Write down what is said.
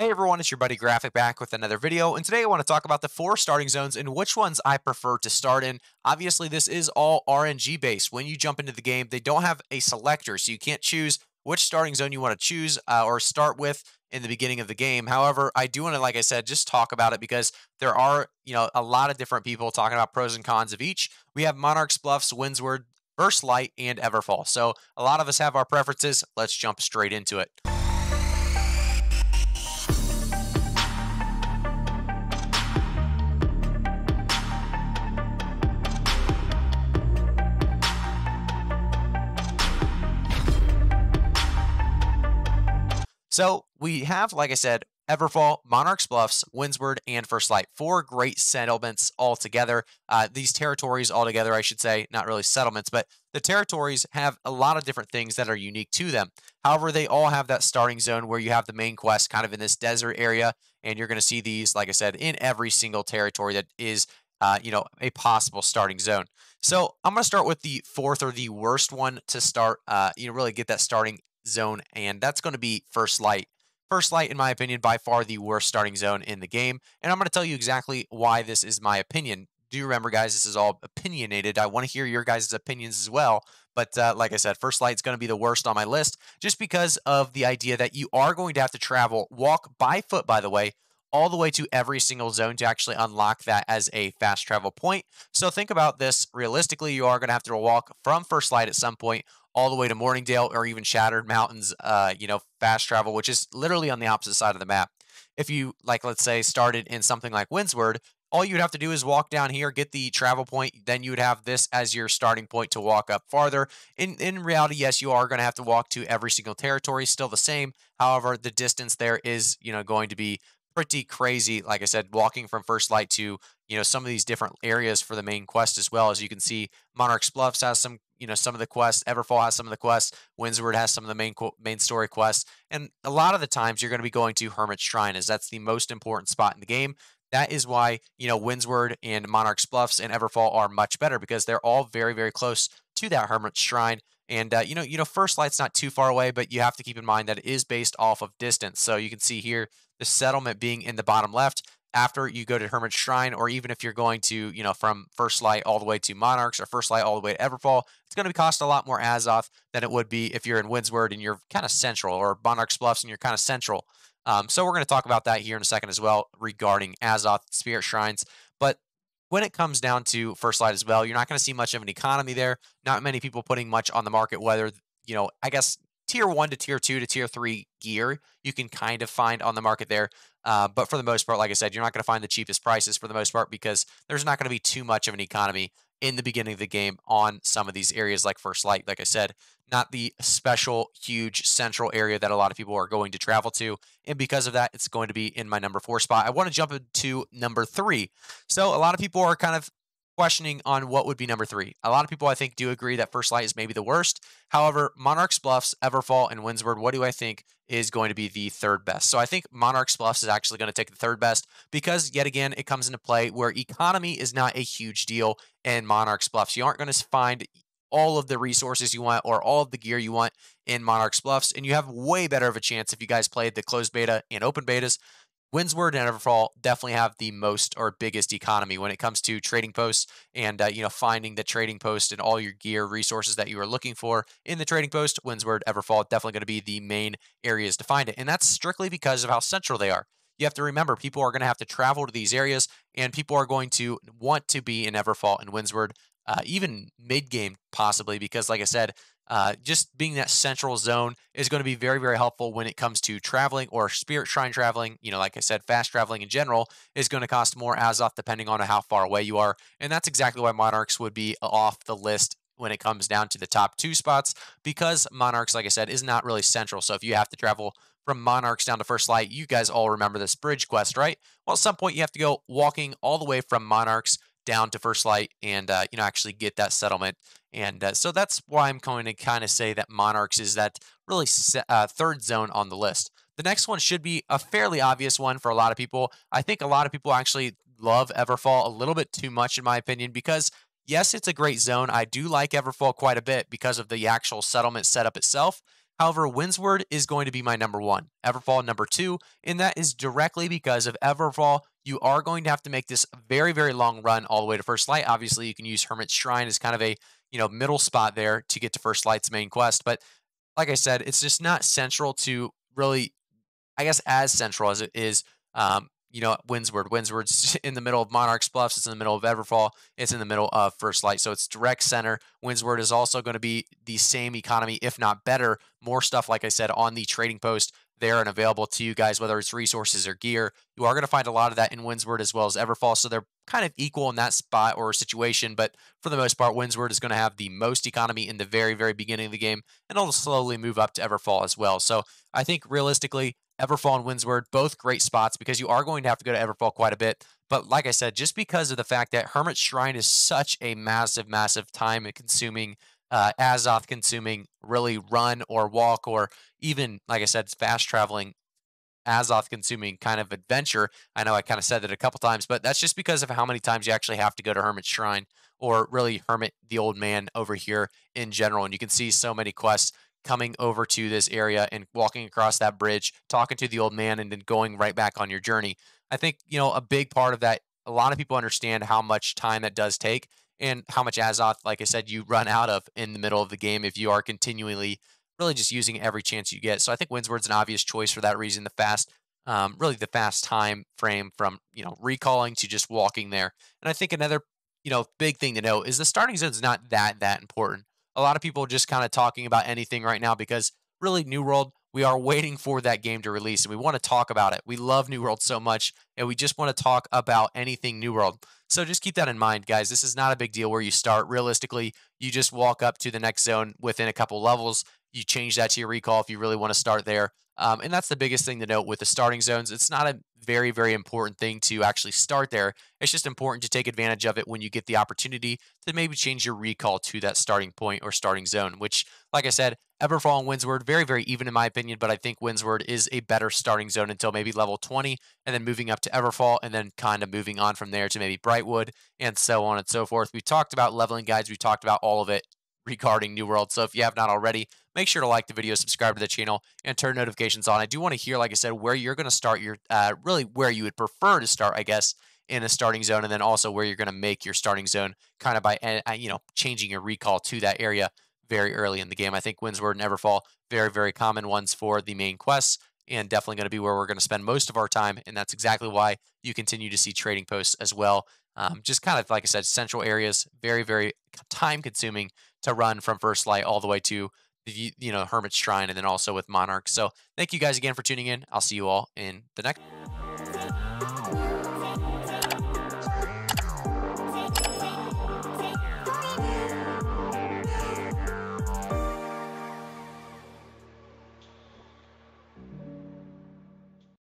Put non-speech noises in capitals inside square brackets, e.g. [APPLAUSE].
Hey everyone, it's your buddy Graphic back with another video, and today I want to talk about the four starting zones and which ones I prefer to start in. Obviously, this is all RNG based. When you jump into the game, they don't have a selector, so you can't choose which starting zone you want to choose uh, or start with in the beginning of the game. However, I do want to, like I said, just talk about it because there are, you know, a lot of different people talking about pros and cons of each. We have Monarch's Bluffs, Windsward, Burst Light, and Everfall. So a lot of us have our preferences. Let's jump straight into it. So we have, like I said, Everfall, Monarch's Bluffs, Windsward, and First Light. Four great settlements all together. Uh, these territories all together, I should say, not really settlements, but the territories have a lot of different things that are unique to them. However, they all have that starting zone where you have the main quest kind of in this desert area, and you're going to see these, like I said, in every single territory that is, uh, you know, a possible starting zone. So I'm going to start with the fourth or the worst one to start, uh, you know, really get that starting zone, and that's going to be First Light. First Light, in my opinion, by far the worst starting zone in the game, and I'm going to tell you exactly why this is my opinion. Do remember, guys, this is all opinionated. I want to hear your guys' opinions as well. But uh, like I said, First light is going to be the worst on my list just because of the idea that you are going to have to travel, walk by foot, by the way, all the way to every single zone to actually unlock that as a fast travel point. So think about this realistically, you are going to have to walk from First Light at some point all the way to Morningdale or even Shattered Mountains, uh, you know, fast travel, which is literally on the opposite side of the map. If you, like, let's say, started in something like Windsward, all you'd have to do is walk down here, get the travel point, then you would have this as your starting point to walk up farther. In in reality, yes, you are going to have to walk to every single territory, still the same. However, the distance there is, you know, going to be pretty crazy. Like I said, walking from First Light to you know some of these different areas for the main quest as well. As you can see, Monarch's Bluffs has some you know some of the quests. Everfall has some of the quests. Windsward has some of the main main story quests, and a lot of the times you're going to be going to Hermit's Shrine, as that's the most important spot in the game. That is why you know Windsward and Monarch's Bluffs and Everfall are much better because they're all very very close to that Hermit's Shrine. And uh, you know, you know, First Light's not too far away, but you have to keep in mind that it is based off of distance. So you can see here the settlement being in the bottom left, after you go to Hermit Shrine, or even if you're going to, you know, from First Light all the way to Monarchs or First Light all the way to Everfall, it's going to cost a lot more Azoth than it would be if you're in Windsward and you're kind of central, or Monarch's Bluffs and you're kind of central. Um, so we're going to talk about that here in a second as well regarding Azoth Spirit Shrines. But when it comes down to First Light as well, you're not going to see much of an economy there. Not many people putting much on the market, whether, you know, I guess tier one to tier two to tier three gear you can kind of find on the market there. Uh, but for the most part, like I said, you're not going to find the cheapest prices for the most part because there's not going to be too much of an economy in the beginning of the game on some of these areas like First Light. Like I said, not the special, huge central area that a lot of people are going to travel to. And because of that, it's going to be in my number four spot. I want to jump into number three. So a lot of people are kind of questioning on what would be number three. A lot of people, I think, do agree that First Light is maybe the worst. However, Monarch's Bluffs, Everfall, and Windsward, what do I think is going to be the third best? So I think Monarch's Bluffs is actually going to take the third best because, yet again, it comes into play where economy is not a huge deal in Monarch's Bluffs. You aren't going to find all of the resources you want or all of the gear you want in Monarch's Bluffs. And you have way better of a chance if you guys played the closed beta and open betas Winsward and Everfall definitely have the most or biggest economy when it comes to trading posts and uh, you know finding the trading post and all your gear resources that you are looking for in the trading post. Winsward, Everfall definitely going to be the main areas to find it, and that's strictly because of how central they are. You have to remember people are going to have to travel to these areas, and people are going to want to be in Everfall and Winsward, uh, even mid game possibly, because like I said, uh, just being that central zone is going to be very, very helpful when it comes to traveling or spirit shrine traveling. You know, like I said, fast traveling in general is going to cost more as off depending on how far away you are. And that's exactly why Monarchs would be off the list when it comes down to the top two spots because Monarchs, like I said, is not really central. So if you have to travel from Monarchs down to First Light, you guys all remember this bridge quest, right? Well, at some point, you have to go walking all the way from Monarchs down to First Light and uh, you know actually get that settlement. And uh, so that's why I'm going to kind of say that Monarchs is that really se- uh, third zone on the list. The next one should be a fairly obvious one for a lot of people. I think a lot of people actually love Everfall a little bit too much, in my opinion, because yes, it's a great zone. I do like Everfall quite a bit because of the actual settlement setup itself. However, Windsward is going to be my number one, Everfall number two, and that is directly because of Everfall you are going to have to make this very, very long run all the way to first light. Obviously, you can use Hermit's Shrine as kind of a you know middle spot there to get to first light's main quest. But like I said, it's just not central to really, I guess, as central as it is. Um, you know, Windsward. Windsward's [LAUGHS] in the middle of Monarch's Bluffs. It's in the middle of Everfall. It's in the middle of First Light. So it's direct center. Windsward is also going to be the same economy, if not better. More stuff, like I said, on the trading post there and available to you guys, whether it's resources or gear. You are going to find a lot of that in Winsward as well as Everfall. So they're kind of equal in that spot or situation. But for the most part, Winsward is going to have the most economy in the very, very beginning of the game. And it'll slowly move up to Everfall as well. So I think realistically, Everfall and Winsward, both great spots because you are going to have to go to Everfall quite a bit. But like I said, just because of the fact that Hermit Shrine is such a massive, massive time consuming uh, as consuming really run or walk or even like I said fast traveling as consuming kind of adventure. I know I kind of said that a couple times, but that's just because of how many times you actually have to go to Hermit Shrine or really Hermit the Old Man over here in general. And you can see so many quests coming over to this area and walking across that bridge, talking to the old man, and then going right back on your journey. I think, you know, a big part of that, a lot of people understand how much time that does take and how much Azoth, like I said, you run out of in the middle of the game if you are continually really just using every chance you get. So I think Winsword's an obvious choice for that reason. The fast, um, really the fast time frame from you know recalling to just walking there. And I think another you know big thing to know is the starting zone is not that that important. A lot of people just kind of talking about anything right now because really New World we are waiting for that game to release and we want to talk about it. We love New World so much and we just want to talk about anything New World. So just keep that in mind, guys. This is not a big deal where you start. Realistically, you just walk up to the next zone within a couple levels. You change that to your recall if you really want to start there. Um, and that's the biggest thing to note with the starting zones. It's not a very, very important thing to actually start there. It's just important to take advantage of it when you get the opportunity to maybe change your recall to that starting point or starting zone, which, like I said, Everfall and Windsward, very, very even in my opinion, but I think Windsward is a better starting zone until maybe level 20, and then moving up to Everfall, and then kind of moving on from there to maybe Brightwood, and so on and so forth. We talked about leveling guides, we talked about all of it regarding New World. So if you have not already, make sure to like the video, subscribe to the channel, and turn notifications on. I do want to hear, like I said, where you're going to start your, uh, really where you would prefer to start, I guess, in a starting zone, and then also where you're going to make your starting zone kind of by, eh, eh, you know, changing your recall to that area very early in the game. I think Windsward and Everfall, very, very common ones for the main quests and definitely going to be where we're going to spend most of our time. And that's exactly why you continue to see trading posts as well. Um, just kind of, like I said, central areas, very, very time consuming to run from First Light all the way to the you know Hermit's Shrine, and then also with Monarch. So thank you guys again for tuning in. I'll see you all in the next.